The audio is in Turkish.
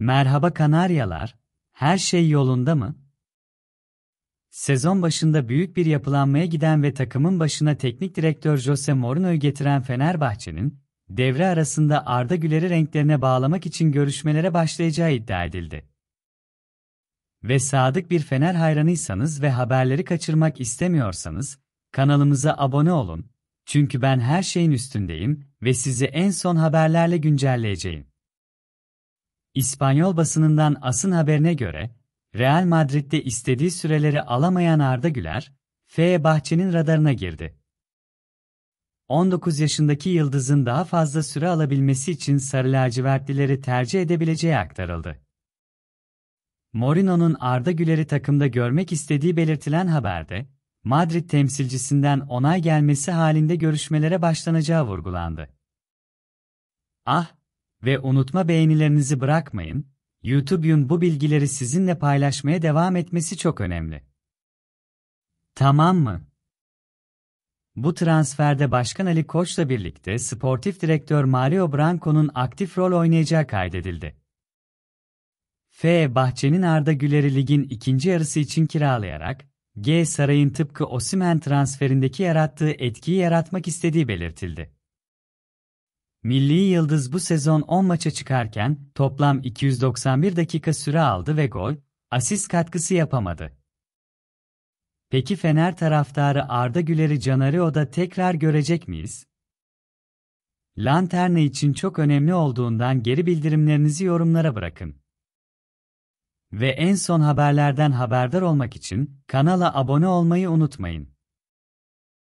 Merhaba Kanaryalar, her şey yolunda mı? Sezon başında büyük bir yapılanmaya giden ve takımın başına teknik direktör Jose Mourinho'yu getiren Fenerbahçe'nin, devre arasında Arda Güler'i renklerine bağlamak için görüşmelere başlayacağı iddia edildi. Ve sadık bir Fener hayranıysanız ve haberleri kaçırmak istemiyorsanız, kanalımıza abone olun, çünkü ben her şeyin üstündeyim ve sizi en son haberlerle güncelleyeceğim. İspanyol basınından asın haberine göre, Real Madrid'de istediği süreleri alamayan Arda Güler, Fenerbahçe'nin radarına girdi. 19 yaşındaki yıldızın daha fazla süre alabilmesi için sarı lacivertlileri tercih edebileceği aktarıldı. Mourinho'nun Arda Güler'i takımda görmek istediği belirtilen haberde, Madrid temsilcisinden onay gelmesi halinde görüşmelere başlanacağı vurgulandı. Ah, ve unutma beğenilerinizi bırakmayın. YouTube'un bu bilgileri sizinle paylaşmaya devam etmesi çok önemli. Tamam mı? Bu transferde Başkan Ali Koç'la birlikte sportif direktör Mario Branco'nun aktif rol oynayacağı kaydedildi. F. Bahçe'nin Arda Güler'i ligin ikinci yarısı için kiralayarak, G. Saray'ın tıpkı Osimen transferindeki yarattığı etkiyi yaratmak istediği belirtildi. Milli Yıldız bu sezon 10 maça çıkarken toplam 291 dakika süre aldı ve gol, asist katkısı yapamadı. Peki Fener taraftarı Arda Güler'i Canario'da tekrar görecek miyiz? Lanterna için çok önemli olduğundan geri bildirimlerinizi yorumlara bırakın. Ve en son haberlerden haberdar olmak için kanala abone olmayı unutmayın.